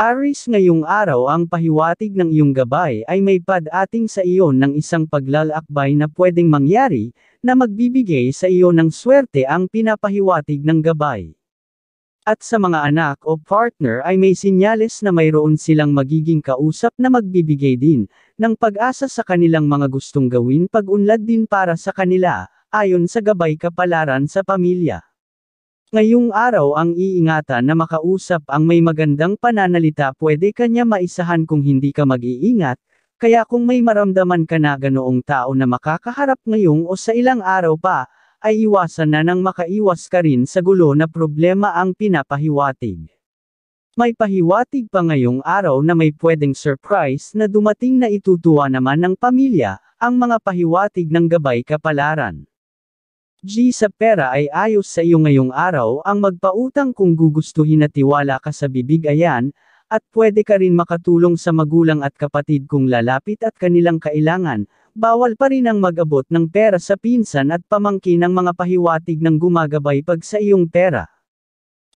Aris ngayong araw ang pahiwatig ng iyong gabay ay may padating sa iyo ng isang paglalakbay na pwedeng mangyari, na magbibigay sa iyo ng swerte ang pinapahiwatig ng gabay. At sa mga anak o partner ay may sinyales na mayroon silang magiging kausap na magbibigay din ng pag-asa sa kanilang mga gustong gawin pag-unlad din para sa kanila, ayon sa gabay kapalaran sa pamilya. Ngayong araw ang iingatan na makausap ang may magandang pananalita pwede kanya maisahan kung hindi ka mag-iingat, kaya kung may maramdaman ka na ganoong tao na makakaharap ngayong o sa ilang araw pa, ay iwasan na nang makaiwas ka rin sa gulo na problema ang pinapahiwatig. May pahiwatig pa ngayong araw na may pwedeng surprise na dumating na itutuwa naman ng pamilya, ang mga pahiwatig ng gabay kapalaran. G sa pera ay ayos sa iyo ngayong araw ang magpautang kung gugustuhin at tiwala ka sa bibig ayan, at pwede ka rin makatulong sa magulang at kapatid kung lalapit at kanilang kailangan, bawal pa rin ang mag-abot ng pera sa pinsan at pamangkin ng mga pahiwatig ng gumagabay pag sa iyong pera.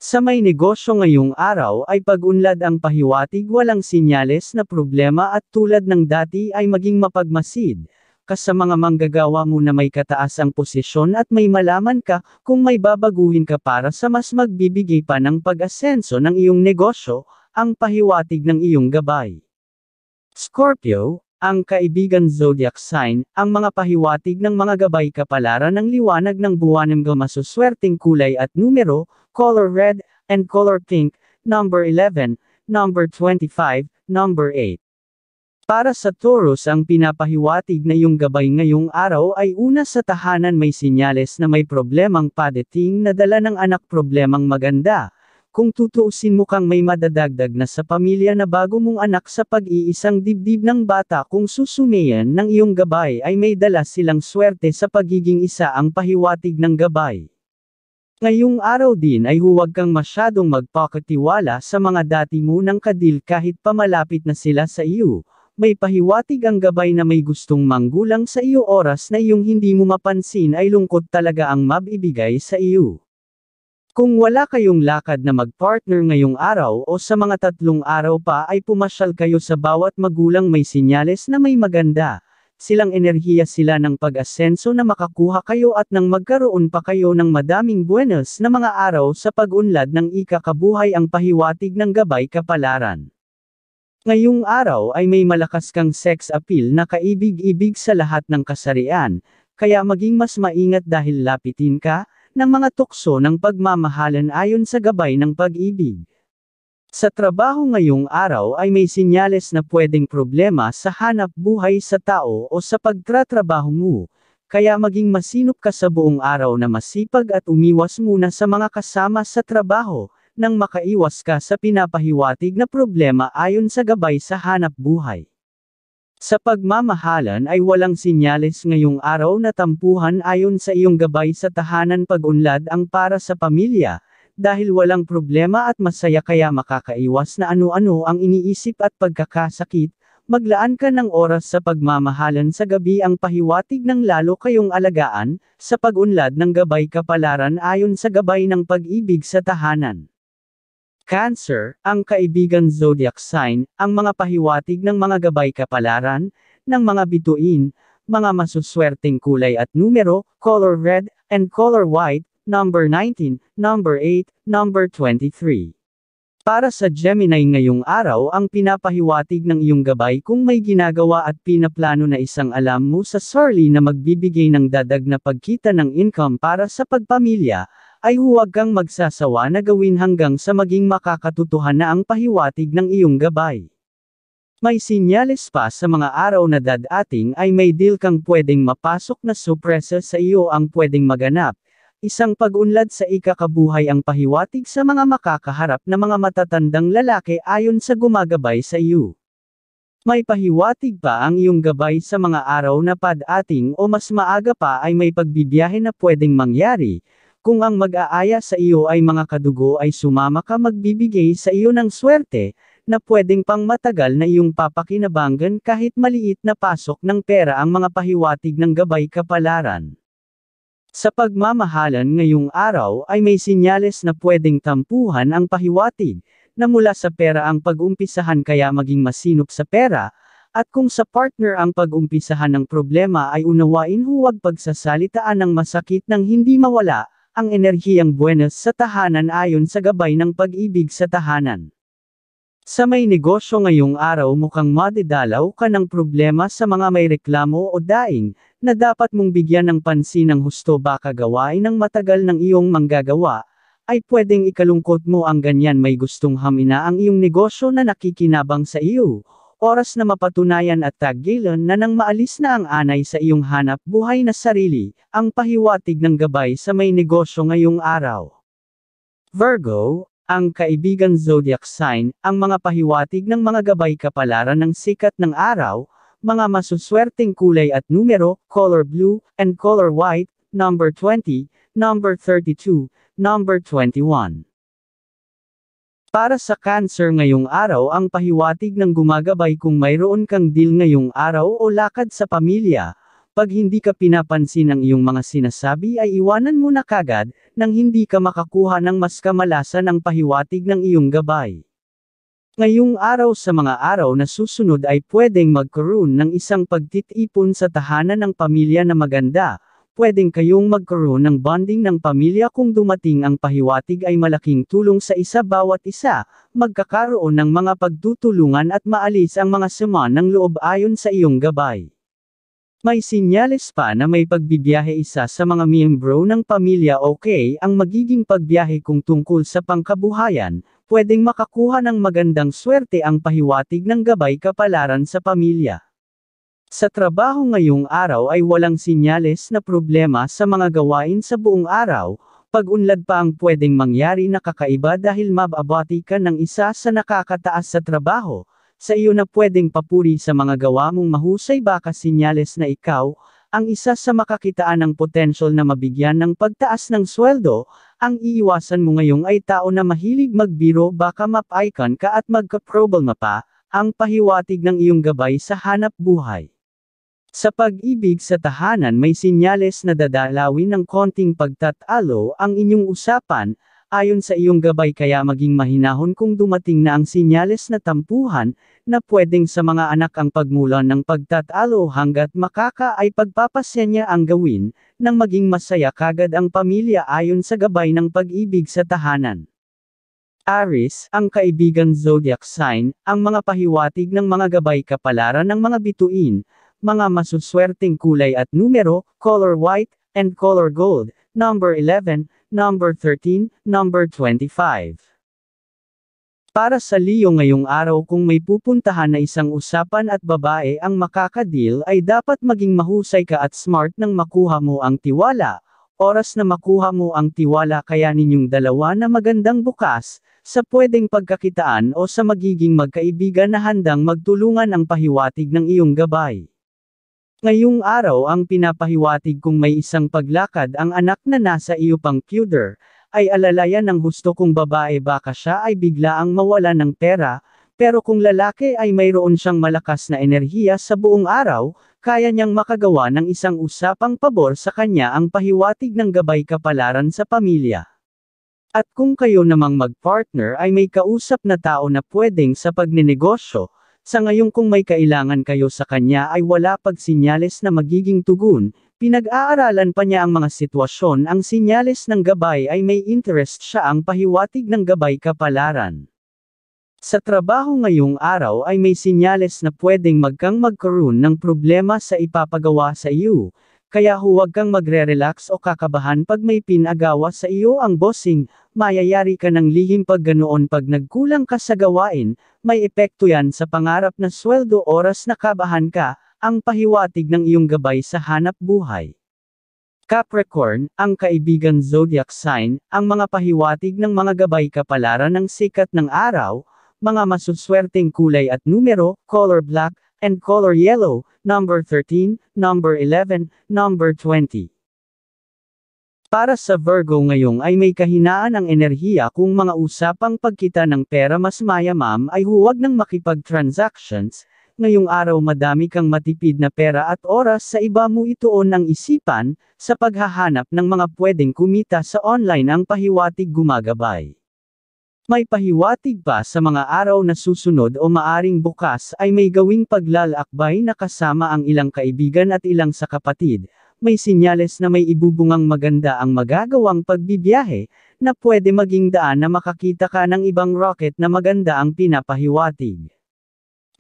Sa may negosyo ngayong araw ay pag-unlad ang pahiwatig walang sinyales na problema at tulad ng dati ay maging mapagmasid, ka sa mga manggagawa mo na may kataasang posisyon at may malaman ka kung may babaguhin ka para sa mas magbibigay pa ng pag-asenso ng iyong negosyo, ang pahiwatig ng iyong gabay. Scorpio, ang kaibigan zodiac sign, ang mga pahiwatig ng mga gabay kapalaran ng liwanag ng buwan ng masuswerteng kulay at numero, color red, and color pink, number 11, number 25, number 8. Para sa Taurus ang pinapahiwatig na yung gabay ngayong araw ay una sa tahanan may sinyales na may problemang padating na dala ng anak problemang maganda. Kung tutuusin mo kang may madadagdag na sa pamilya na bago mong anak sa pag-iisang dibdib ng bata kung susunayan ng iyong gabay ay may dala silang swerte sa pagiging isa ang pahiwatig ng gabay. Ngayong araw din ay huwag kang masyadong magpakatiwala sa mga dati mo ng kadil kahit pamalapit na sila sa iyo may pahiwatig ang gabay na may gustong manggulang sa iyo oras na iyong hindi mo mapansin ay lungkot talaga ang mabibigay sa iyo. Kung wala kayong lakad na magpartner ngayong araw o sa mga tatlong araw pa ay pumasyal kayo sa bawat magulang may sinyales na may maganda, silang enerhiya sila ng pag-asenso na makakuha kayo at nang magkaroon pa kayo ng madaming buenos na mga araw sa pag-unlad ng ikakabuhay ang pahiwatig ng gabay kapalaran. Ngayong araw ay may malakas kang sex appeal na kaibig-ibig sa lahat ng kasarian, kaya maging mas maingat dahil lapitin ka, ng mga tukso ng pagmamahalan ayon sa gabay ng pag-ibig. Sa trabaho ngayong araw ay may sinyales na pwedeng problema sa hanap buhay sa tao o sa pagtratrabaho mo, kaya maging masinop ka sa buong araw na masipag at umiwas muna sa mga kasama sa trabaho, nang makaiwas ka sa pinapahiwatig na problema ayon sa gabay sa hanap buhay. Sa pagmamahalan ay walang sinyales ngayong araw na tampuhan ayon sa iyong gabay sa tahanan pag-unlad ang para sa pamilya, dahil walang problema at masaya kaya makakaiwas na ano-ano ang iniisip at pagkakasakit, maglaan ka ng oras sa pagmamahalan sa gabi ang pahiwatig ng lalo kayong alagaan, sa pagunlad ng gabay kapalaran ayon sa gabay ng pag-ibig sa tahanan. Cancer, ang kaibigan zodiac sign, ang mga pahiwatig ng mga gabay kapalaran, ng mga bituin, mga masuswerteng kulay at numero, color red, and color white, number 19, number 8, number 23. Para sa Gemini ngayong araw ang pinapahiwatig ng iyong gabay kung may ginagawa at pinaplano na isang alam mo sa Sarli na magbibigay ng dadag na pagkita ng income para sa pagpamilya, ay huwag kang magsasawa na gawin hanggang sa maging makakatutuhan na ang pahiwatig ng iyong gabay. May sinyales pa sa mga araw na dadating ay may deal kang pwedeng mapasok na supresa sa iyo ang pwedeng maganap, isang pag-unlad sa ikakabuhay ang pahiwatig sa mga makakaharap na mga matatandang lalaki ayon sa gumagabay sa iyo. May pahiwatig pa ang iyong gabay sa mga araw na padating o mas maaga pa ay may pagbibiyahe na pwedeng mangyari, kung ang mag-aaya sa iyo ay mga kadugo ay sumama ka magbibigay sa iyo ng swerte, na pwedeng pang matagal na iyong papakinabangan kahit maliit na pasok ng pera ang mga pahiwatig ng gabay kapalaran. Sa pagmamahalan ngayong araw ay may sinyales na pwedeng tampuhan ang pahiwatig, na mula sa pera ang pag-umpisahan kaya maging masinop sa pera, at kung sa partner ang pag-umpisahan ng problema ay unawain huwag pagsasalitaan ng masakit nang hindi mawala, ang enerhiyang buenas sa tahanan ayon sa gabay ng pag-ibig sa tahanan. Sa may negosyo ngayong araw mukhang madidalaw ka ng problema sa mga may reklamo o daing, na dapat mong bigyan ng pansin ng husto baka gawain ng matagal ng iyong manggagawa, ay pwedeng ikalungkot mo ang ganyan may gustong hamina ang iyong negosyo na nakikinabang sa iyo, oras na mapatunayan at taggilan na nang maalis na ang anay sa iyong hanap buhay na sarili, ang pahiwatig ng gabay sa may negosyo ngayong araw. Virgo, ang kaibigan zodiac sign, ang mga pahiwatig ng mga gabay kapalaran ng sikat ng araw, mga masuswerteng kulay at numero, color blue, and color white, number 20, number 32, number 21. Para sa cancer ngayong araw ang pahiwatig ng gumagabay kung mayroon kang deal ngayong araw o lakad sa pamilya, pag hindi ka pinapansin ang iyong mga sinasabi ay iwanan mo na kagad, nang hindi ka makakuha ng mas kamalasan ang pahiwatig ng iyong gabay. Ngayong araw sa mga araw na susunod ay pwedeng magkaroon ng isang pagtitipon sa tahanan ng pamilya na maganda, pwedeng kayong magkaroon ng bonding ng pamilya kung dumating ang pahiwatig ay malaking tulong sa isa bawat isa, magkakaroon ng mga pagtutulungan at maalis ang mga sama ng loob ayon sa iyong gabay. May sinyales pa na may pagbibiyahe isa sa mga miyembro ng pamilya okay ang magiging pagbiyahe kung tungkol sa pangkabuhayan, pwedeng makakuha ng magandang swerte ang pahiwatig ng gabay kapalaran sa pamilya. Sa trabaho ngayong araw ay walang sinyales na problema sa mga gawain sa buong araw, pag-unlad pa ang pwedeng mangyari na kakaiba dahil mababati ka ng isa sa nakakataas sa trabaho, sa iyo na pwedeng papuri sa mga gawa mong mahusay baka sinyales na ikaw, ang isa sa makakitaan ng potential na mabigyan ng pagtaas ng sweldo, ang iiwasan mo ngayong ay tao na mahilig magbiro baka map-icon ka at magka problema pa, ang pahiwatig ng iyong gabay sa hanap buhay. Sa pag-ibig sa tahanan may sinyales na dadalawin ng konting pagtatalo ang inyong usapan, ayon sa iyong gabay kaya maging mahinahon kung dumating na ang sinyales na tampuhan, na pwedeng sa mga anak ang pagmulan ng pagtatalo hanggat makaka ay pagpapasenya ang gawin, nang maging masaya kagad ang pamilya ayon sa gabay ng pag-ibig sa tahanan. Aris, ang kaibigan zodiac sign, ang mga pahiwatig ng mga gabay kapalaran ng mga bituin, mga masuswerteng kulay at numero, color white, and color gold, number 11, number 13, number 25. Para sa Leo ngayong araw kung may pupuntahan na isang usapan at babae ang makakadeal ay dapat maging mahusay ka at smart nang makuha mo ang tiwala, oras na makuha mo ang tiwala kaya ninyong dalawa na magandang bukas, sa pwedeng pagkakitaan o sa magiging magkaibigan na handang magtulungan ang pahiwatig ng iyong gabay. Ngayong araw ang pinapahiwatig kung may isang paglakad ang anak na nasa iyo pang cuter, ay alalayan ng husto kung babae baka siya ay biglaang mawala ng pera, pero kung lalaki ay mayroon siyang malakas na enerhiya sa buong araw, kaya niyang makagawa ng isang usapang pabor sa kanya ang pahiwatig ng gabay kapalaran sa pamilya. At kung kayo namang mag-partner ay may kausap na tao na pwedeng sa pagninegosyo, sa ngayon kung may kailangan kayo sa kanya ay wala pagsinyales na magiging tugon, pinag-aaralan pa niya ang mga sitwasyon ang sinyales ng gabay ay may interest siya ang pahiwatig ng gabay kapalaran. Sa trabaho ngayong araw ay may sinyales na pwedeng magkang magkaroon ng problema sa ipapagawa sa iyo, kaya huwag kang magre-relax o kakabahan pag may pinagawa sa iyo ang bossing, mayayari ka ng lihim pag ganoon pag nagkulang ka sa gawain, may epekto yan sa pangarap na sweldo oras na kabahan ka, ang pahiwatig ng iyong gabay sa hanap buhay. Capricorn, ang kaibigan zodiac sign, ang mga pahiwatig ng mga gabay kapalaran ng sikat ng araw, mga masuswerteng kulay at numero, color black, and color yellow, number 13, number 11, number 20. Para sa Virgo ngayong ay may kahinaan ang enerhiya kung mga usapang pagkita ng pera mas mayamam ay huwag ng makipag-transactions, ngayong araw madami kang matipid na pera at oras sa iba mo ituon ang isipan, sa paghahanap ng mga pwedeng kumita sa online ang pahiwatig gumagabay. May pahiwatig pa sa mga araw na susunod o maaring bukas ay may gawing paglalakbay na kasama ang ilang kaibigan at ilang sa kapatid. May sinyales na may ibubungang maganda ang magagawang pagbibiyahe, na pwede maging daan na makakita ka ng ibang rocket na maganda ang pinapahiwatig.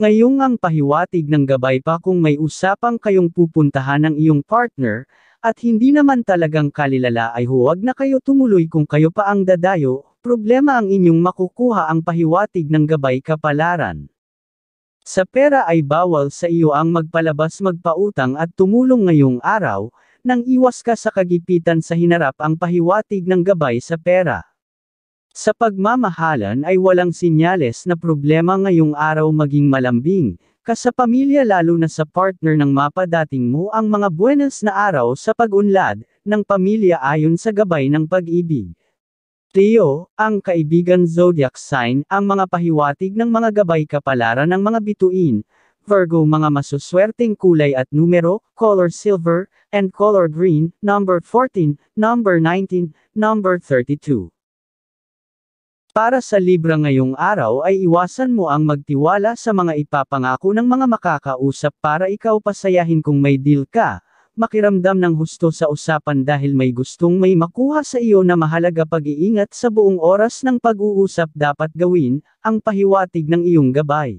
Ngayong ang pahiwatig ng gabay pa kung may usapang kayong pupuntahan ng iyong partner, at hindi naman talagang kalilala ay huwag na kayo tumuloy kung kayo pa ang dadayo, Problema ang inyong makukuha ang pahiwatig ng gabay kapalaran. Sa pera ay bawal sa iyo ang magpalabas magpautang at tumulong ngayong araw, nang iwas ka sa kagipitan sa hinarap ang pahiwatig ng gabay sa pera. Sa pagmamahalan ay walang sinyales na problema ngayong araw maging malambing, ka sa pamilya lalo na sa partner ng mapadating mo ang mga buenas na araw sa pag-unlad ng pamilya ayon sa gabay ng pag-ibig. Leo, ang kaibigan zodiac sign, ang mga pahiwatig ng mga gabay kapalaran ng mga bituin, Virgo mga masuswerteng kulay at numero, color silver, and color green, number 14, number 19, number 32. Para sa Libra ngayong araw ay iwasan mo ang magtiwala sa mga ipapangako ng mga makakausap para ikaw pasayahin kung may deal ka, makiramdam ng husto sa usapan dahil may gustong may makuha sa iyo na mahalaga pag-iingat sa buong oras ng pag-uusap dapat gawin, ang pahiwatig ng iyong gabay.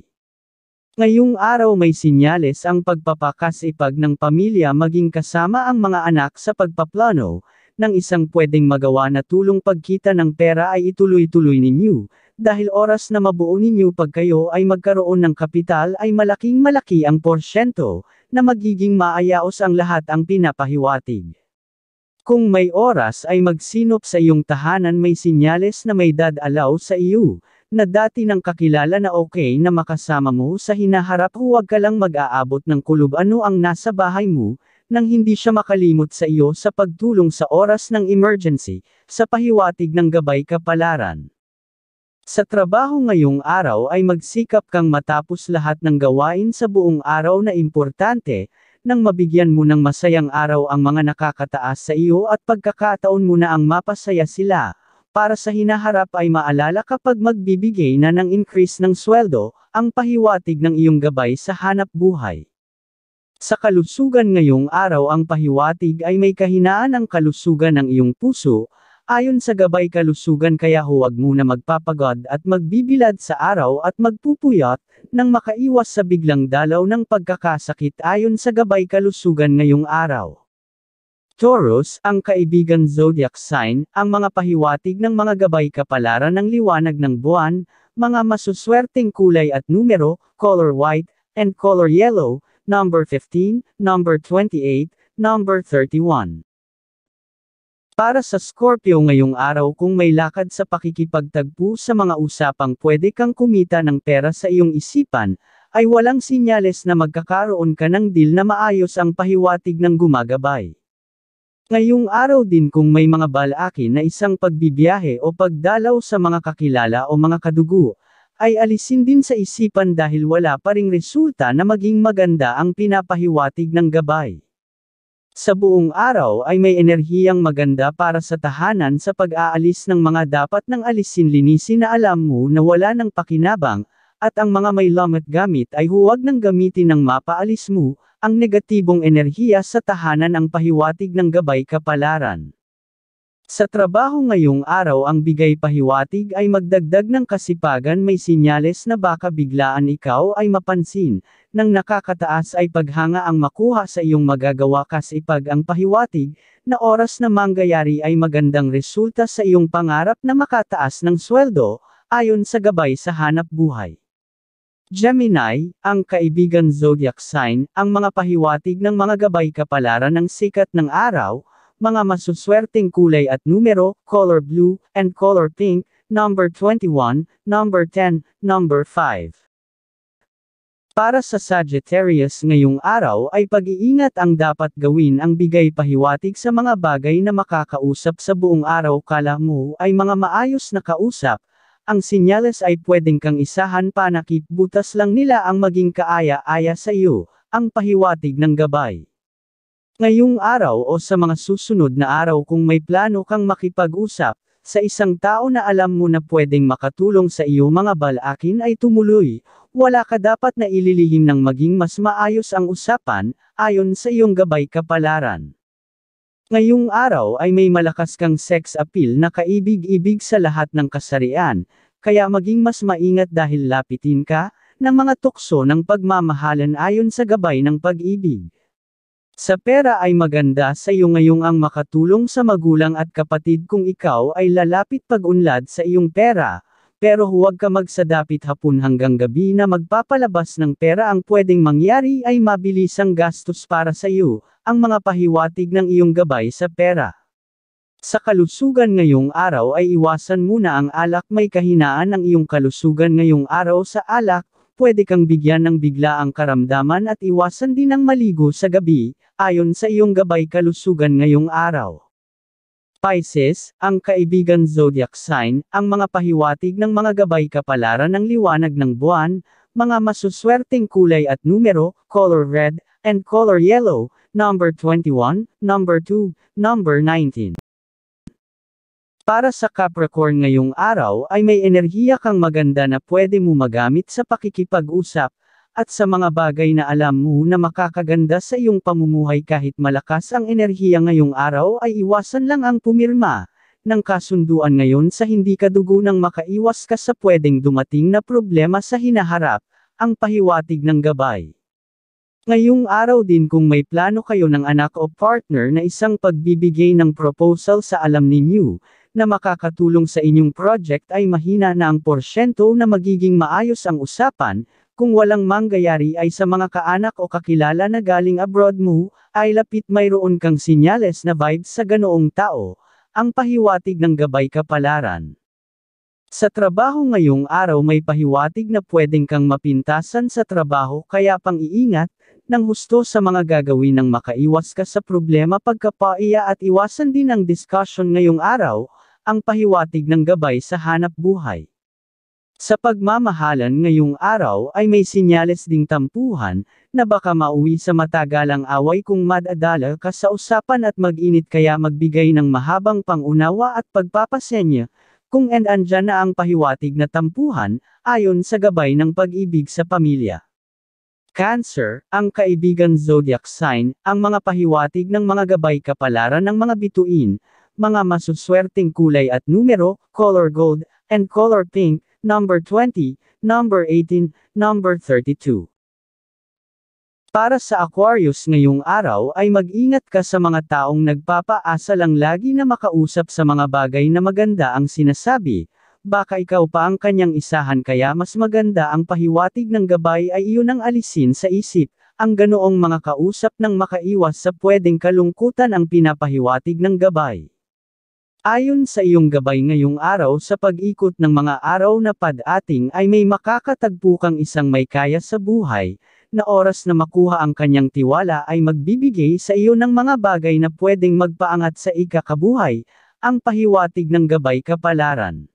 Ngayong araw may sinyales ang pagpapakasipag ng pamilya maging kasama ang mga anak sa pagpaplano, ng isang pwedeng magawa na tulong pagkita ng pera ay ituloy-tuloy ninyo, dahil oras na mabuo ninyo pag kayo ay magkaroon ng kapital ay malaking malaki ang porsyento, na magiging maayaos ang lahat ang pinapahiwatig. Kung may oras ay magsinop sa iyong tahanan may sinyales na may dadalaw sa iyo, na dati nang kakilala na okay na makasama mo sa hinaharap huwag ka lang mag-aabot ng kulub ano ang nasa bahay mo, nang hindi siya makalimot sa iyo sa pagtulong sa oras ng emergency, sa pahiwatig ng gabay kapalaran. Sa trabaho ngayong araw ay magsikap kang matapos lahat ng gawain sa buong araw na importante, nang mabigyan mo ng masayang araw ang mga nakakataas sa iyo at pagkakataon mo na ang mapasaya sila, para sa hinaharap ay maalala kapag magbibigay na ng increase ng sweldo, ang pahiwatig ng iyong gabay sa hanap buhay. Sa kalusugan ngayong araw ang pahiwatig ay may kahinaan ang kalusugan ng iyong puso, Ayon sa gabay kalusugan kaya huwag muna magpapagod at magbibilad sa araw at magpupuyat, nang makaiwas sa biglang dalaw ng pagkakasakit ayon sa gabay kalusugan ngayong araw. Taurus, ang kaibigan zodiac sign, ang mga pahiwatig ng mga gabay kapalaran ng liwanag ng buwan, mga masuswerteng kulay at numero, color white, and color yellow, number 15, number 28, number 31. Para sa Scorpio ngayong araw kung may lakad sa pakikipagtagpo sa mga usapang pwede kang kumita ng pera sa iyong isipan, ay walang sinyales na magkakaroon ka ng deal na maayos ang pahiwatig ng gumagabay. Ngayong araw din kung may mga balaki na isang pagbibiyahe o pagdalaw sa mga kakilala o mga kadugo, ay alisin din sa isipan dahil wala pa ring resulta na maging maganda ang pinapahiwatig ng gabay. Sa buong araw ay may enerhiyang maganda para sa tahanan sa pag-aalis ng mga dapat nang alisin linisin na alam mo na wala ng pakinabang, at ang mga may lamat gamit ay huwag nang gamitin ng mapaalis mo, ang negatibong enerhiya sa tahanan ang pahiwatig ng gabay kapalaran. Sa trabaho ngayong araw ang bigay pahiwatig ay magdagdag ng kasipagan may sinyales na baka biglaan ikaw ay mapansin, nang nakakataas ay paghanga ang makuha sa iyong magagawa kasipag ang pahiwatig, na oras na manggayari ay magandang resulta sa iyong pangarap na makataas ng sweldo, ayon sa gabay sa hanap buhay. Gemini, ang kaibigan zodiac sign, ang mga pahiwatig ng mga gabay kapalaran ng sikat ng araw, mga masuswerteng kulay at numero, color blue, and color pink, number 21, number 10, number 5. Para sa Sagittarius ngayong araw ay pag-iingat ang dapat gawin ang bigay pahiwatig sa mga bagay na makakausap sa buong araw kala mo ay mga maayos na kausap, ang sinyales ay pwedeng kang isahan panakip butas lang nila ang maging kaaya-aya sa iyo, ang pahiwatig ng gabay. Ngayong araw o sa mga susunod na araw kung may plano kang makipag-usap, sa isang tao na alam mo na pwedeng makatulong sa iyo mga balakin ay tumuloy, wala ka dapat na ililihim ng maging mas maayos ang usapan, ayon sa iyong gabay kapalaran. Ngayong araw ay may malakas kang sex appeal na kaibig-ibig sa lahat ng kasarian, kaya maging mas maingat dahil lapitin ka, ng mga tukso ng pagmamahalan ayon sa gabay ng pag-ibig. Sa pera ay maganda sa iyo ngayong ang makatulong sa magulang at kapatid kung ikaw ay lalapit pag-unlad sa iyong pera, pero huwag ka magsadapit hapon hanggang gabi na magpapalabas ng pera ang pwedeng mangyari ay mabilis ang gastos para sa iyo, ang mga pahiwatig ng iyong gabay sa pera. Sa kalusugan ngayong araw ay iwasan muna ang alak may kahinaan ng iyong kalusugan ngayong araw sa alak, pwede kang bigyan ng bigla ang karamdaman at iwasan din ang maligo sa gabi, ayon sa iyong gabay kalusugan ngayong araw. Pisces, ang kaibigan zodiac sign, ang mga pahiwatig ng mga gabay kapalaran ng liwanag ng buwan, mga masuswerteng kulay at numero, color red, and color yellow, number 21, number 2, number 19. Para sa Capricorn ngayong araw ay may enerhiya kang maganda na pwede mo magamit sa pakikipag-usap, at sa mga bagay na alam mo na makakaganda sa iyong pamumuhay kahit malakas ang enerhiya ngayong araw ay iwasan lang ang pumirma ng kasunduan ngayon sa hindi kadugo nang makaiwas ka sa pwedeng dumating na problema sa hinaharap, ang pahiwatig ng gabay. Ngayong araw din kung may plano kayo ng anak o partner na isang pagbibigay ng proposal sa alam ninyo, na makakatulong sa inyong project ay mahina na ang porsyento na magiging maayos ang usapan, kung walang mangyayari ay sa mga kaanak o kakilala na galing abroad mo, ay lapit mayroon kang sinyales na vibes sa ganoong tao, ang pahiwatig ng gabay kapalaran. Sa trabaho ngayong araw may pahiwatig na pwedeng kang mapintasan sa trabaho kaya pang-iingat, nang husto sa mga gagawin nang makaiwas ka sa problema pagkapaiya at iwasan din ang discussion ngayong araw, ang pahiwatig ng gabay sa hanap buhay. Sa pagmamahalan ngayong araw ay may sinyales ding tampuhan, na baka mauwi sa matagalang away kung madadala ka sa usapan at mag-init kaya magbigay ng mahabang pangunawa at pagpapasenya, kung and andyan na ang pahiwatig na tampuhan, ayon sa gabay ng pag-ibig sa pamilya. Cancer, ang kaibigan zodiac sign, ang mga pahiwatig ng mga gabay kapalaran ng mga bituin, mga masuswerteng kulay at numero, color gold, and color pink, number 20, number 18, number 32. Para sa Aquarius ngayong araw ay mag-ingat ka sa mga taong nagpapaasa lang lagi na makausap sa mga bagay na maganda ang sinasabi, baka ikaw pa ang kanyang isahan kaya mas maganda ang pahiwatig ng gabay ay iyon ang alisin sa isip, ang ganoong mga kausap ng makaiwas sa pwedeng kalungkutan ang pinapahiwatig ng gabay. Ayon sa iyong gabay ngayong araw sa pag-ikot ng mga araw na padating ay may makakatagpo kang isang may kaya sa buhay, na oras na makuha ang kanyang tiwala ay magbibigay sa iyo ng mga bagay na pwedeng magpaangat sa ikakabuhay, ang pahiwatig ng gabay kapalaran.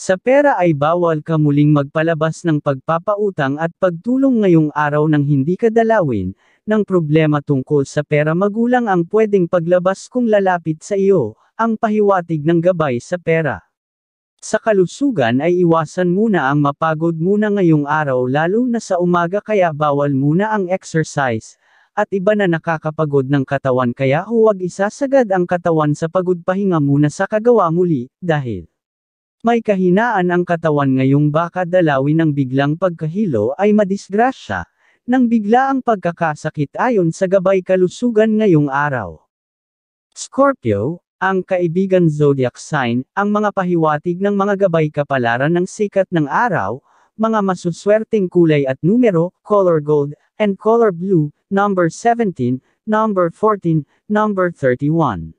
Sa pera ay bawal ka muling magpalabas ng pagpapautang at pagtulong ngayong araw nang hindi kadalawin, dalawin, ng problema tungkol sa pera magulang ang pwedeng paglabas kung lalapit sa iyo, ang pahiwatig ng gabay sa pera. Sa kalusugan ay iwasan muna ang mapagod muna ngayong araw lalo na sa umaga kaya bawal muna ang exercise, at iba na nakakapagod ng katawan kaya huwag isasagad ang katawan sa pagod pahinga muna sa kagawa muli, dahil may kahinaan ang katawan ngayong baka dalawin ng biglang pagkahilo ay madisgrasya, nang bigla ang pagkakasakit ayon sa gabay kalusugan ngayong araw. Scorpio, ang kaibigan zodiac sign, ang mga pahiwatig ng mga gabay kapalaran ng sikat ng araw, mga masuswerteng kulay at numero, color gold, and color blue, number 17, number 14, number 31.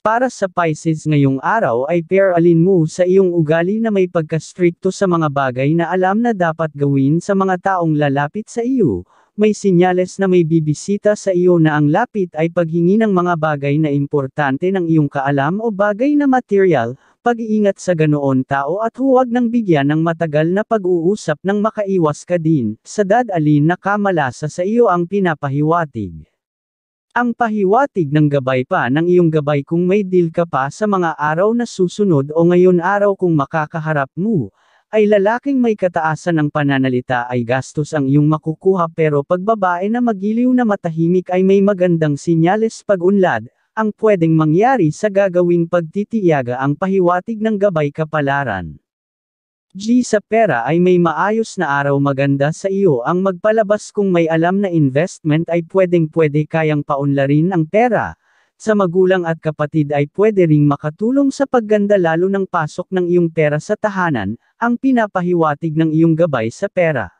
Para sa Pisces ngayong araw ay pair alin mo sa iyong ugali na may pagkastrikto sa mga bagay na alam na dapat gawin sa mga taong lalapit sa iyo, may sinyales na may bibisita sa iyo na ang lapit ay paghingi ng mga bagay na importante ng iyong kaalam o bagay na material, pag-iingat sa ganoon tao at huwag nang bigyan ng matagal na pag-uusap nang makaiwas ka din, sa dadalin na kamalasa sa iyo ang pinapahiwatig. Ang pahiwatig ng gabay pa ng iyong gabay kung may deal ka pa sa mga araw na susunod o ngayon araw kung makakaharap mo, ay lalaking may kataasan ng pananalita ay gastos ang iyong makukuha pero pag babae na magiliw na matahimik ay may magandang sinyales pag unlad, ang pwedeng mangyari sa gagawing pagtitiyaga ang pahiwatig ng gabay kapalaran. G sa pera ay may maayos na araw maganda sa iyo ang magpalabas kung may alam na investment ay pwedeng pwede kayang paunlarin ang pera, sa magulang at kapatid ay pwede ring makatulong sa pagganda lalo ng pasok ng iyong pera sa tahanan, ang pinapahiwatig ng iyong gabay sa pera.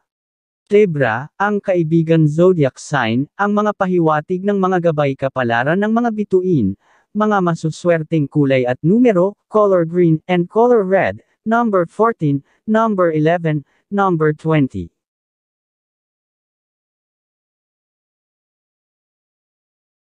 Libra, ang kaibigan zodiac sign, ang mga pahiwatig ng mga gabay kapalaran ng mga bituin, mga masuswerteng kulay at numero, color green and color red, number 14, number 11, number 20.